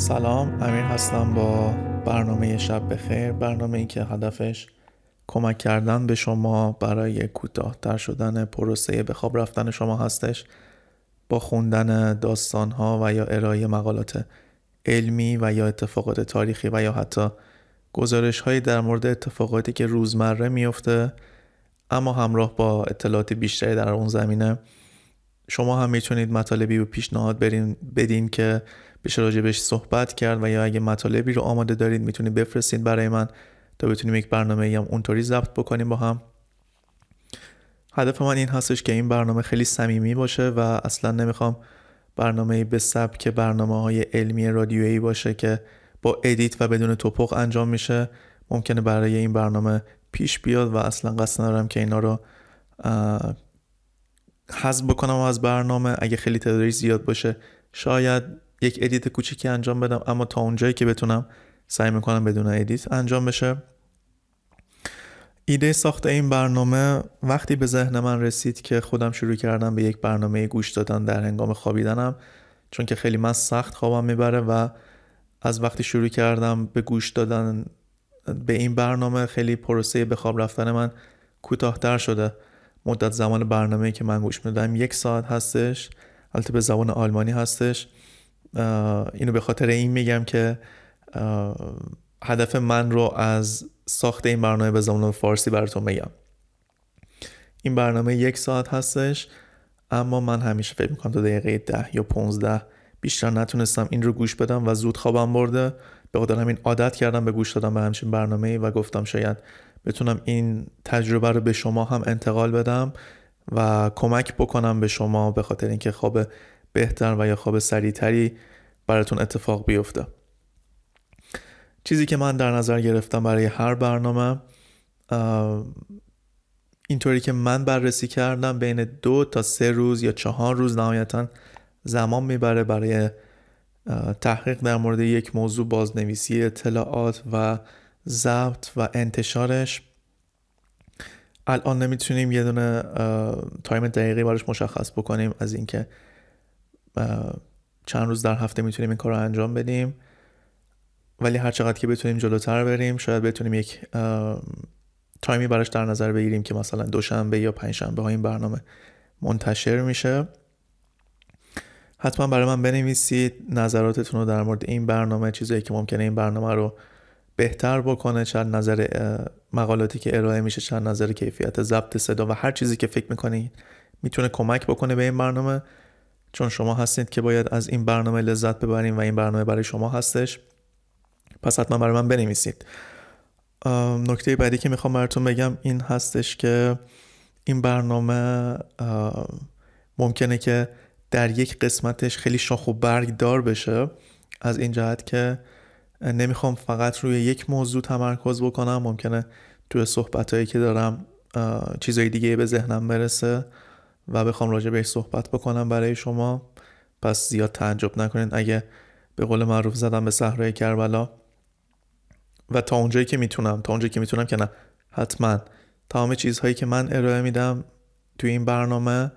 سلام امیر هستم با برنامه شب بخیر برنامه ای که هدفش کمک کردن به شما برای کوتاهتر شدن پروسه به خواب رفتن شما هستش با خوندن داستان ها و یا ارائه مقالات علمی و یا اتفاقات تاریخی و یا حتی گزارش های در مورد اتفاقاتی که روزمره میفته اما همراه با اطلاعات بیشتری در اون زمینه شما هم میتونید مطالبی و پیشنهاد برین بدین که بشه بهش صحبت کرد و یا اگه مطالبی رو آماده دارید میتونید بفرستید برای من تا بتونیم یک برنامه هم اونطوری ضبط بکنیم با هم هدف من این هستش که این برنامه خیلی صمیمی باشه و اصلا نمیخوام برنامه به سبک برنامه های علمی رادیویی باشه که با ادیت و بدون توپق انجام میشه ممکنه برای این برنامه پیش بیاد و اصلا قصد ندارم که اینا رو حذف بکنم از برنامه اگه خیلی تدریج زیاد باشه شاید یک ادیت کوچیکی انجام بدم اما تا اونجایی که بتونم سعی میکنم بدون ادیت انجام بشه ایده ساخت این برنامه وقتی به ذهن من رسید که خودم شروع کردم به یک برنامه گوش دادن در هنگام خوابیدنم چون که خیلی من سخت خوابم میبره و از وقتی شروع کردم به گوش دادن به این برنامه خیلی پروسه به خواب رفتن من کوتاهتر شده مدت زمان برنامه که من گوش میدادم یک ساعت هستش البته به زبان آلمانی هستش اینو به خاطر این میگم که هدف من رو از ساخت این برنامه به زمان فارسی براتون میگم این برنامه یک ساعت هستش اما من همیشه فکر میکنم تا دقیقه ده یا پونزده بیشتر نتونستم این رو گوش بدم و زود خوابم برده به خاطر همین عادت کردم به گوش دادم به همچین برنامه و گفتم شاید بتونم این تجربه رو به شما هم انتقال بدم و کمک بکنم به شما به خاطر اینکه خواب بهتر و یا خواب سریعتری براتون اتفاق بیفته چیزی که من در نظر گرفتم برای هر برنامه اینطوری که من بررسی کردم بین دو تا سه روز یا چهار روز نهایتا زمان میبره برای تحقیق در مورد یک موضوع بازنویسی اطلاعات و ضبط و انتشارش الان نمیتونیم یه دونه تایم دقیقی براش مشخص بکنیم از اینکه چند روز در هفته میتونیم این کار رو انجام بدیم ولی هر چقدر که بتونیم جلوتر بریم شاید بتونیم یک تایمی براش در نظر بگیریم که مثلا دوشنبه یا پنجشنبه ها این برنامه منتشر میشه حتما برای من بنویسید نظراتتون رو در مورد این برنامه چیزایی که ممکنه این برنامه رو بهتر بکنه چند نظر مقالاتی که ارائه میشه چند نظر کیفیت ضبط صدا و هر چیزی که فکر میکنید میتونه کمک بکنه به این برنامه چون شما هستید که باید از این برنامه لذت ببریم و این برنامه برای شما هستش پس حتما برای من بنویسید نکته بعدی که میخوام براتون بگم این هستش که این برنامه ممکنه که در یک قسمتش خیلی شاخ و برگ دار بشه از این جهت که نمیخوام فقط روی یک موضوع تمرکز بکنم ممکنه توی صحبتهایی که دارم چیزهای دیگه به ذهنم برسه و بخوام راجع بهش صحبت بکنم برای شما پس زیاد تعجب نکنین اگه به قول معروف زدم به صحرای کربلا و تا اونجایی که میتونم تا اونجایی که میتونم که نه حتما تمام چیزهایی که من ارائه میدم توی این برنامه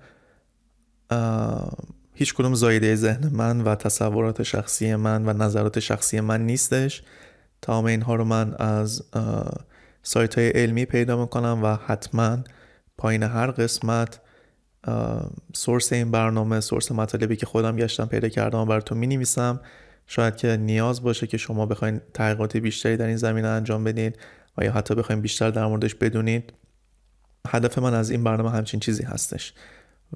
هیچ کدوم زایده ذهن من و تصورات شخصی من و نظرات شخصی من نیستش تمام اینها رو من از سایت های علمی پیدا میکنم و حتما پایین هر قسمت سورس این برنامه سورس مطالبی که خودم گشتم پیدا کردم براتون می نویسم شاید که نیاز باشه که شما بخواین تحقیقات بیشتری در این زمینه انجام بدین و یا حتی بخواین بیشتر در موردش بدونید هدف من از این برنامه همچین چیزی هستش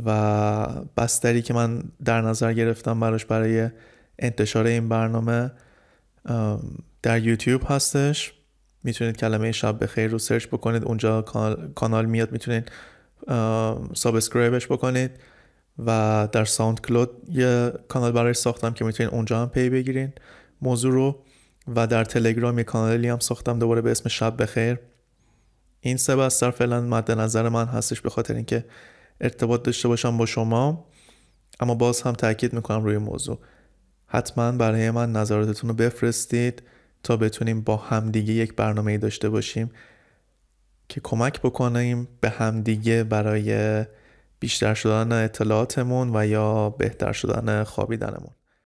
و بستری که من در نظر گرفتم براش برای انتشار این برنامه در یوتیوب هستش میتونید کلمه شب خیر رو سرچ بکنید اونجا کانال میاد میتونید سابسکرایبش بکنید و در ساوند کلود یه کانال برای ساختم که میتونید اونجا هم پی بگیرین موضوع رو و در تلگرام یه کانالی هم ساختم دوباره به اسم شب بخیر این سه بستر فعلا مد نظر من هستش به خاطر اینکه ارتباط داشته باشم با شما اما باز هم تاکید میکنم روی موضوع حتما برای من نظراتتون رو بفرستید تا بتونیم با همدیگه یک برنامه داشته باشیم که کمک بکنیم به همدیگه برای بیشتر شدن اطلاعاتمون و یا بهتر شدن خوابیدنمون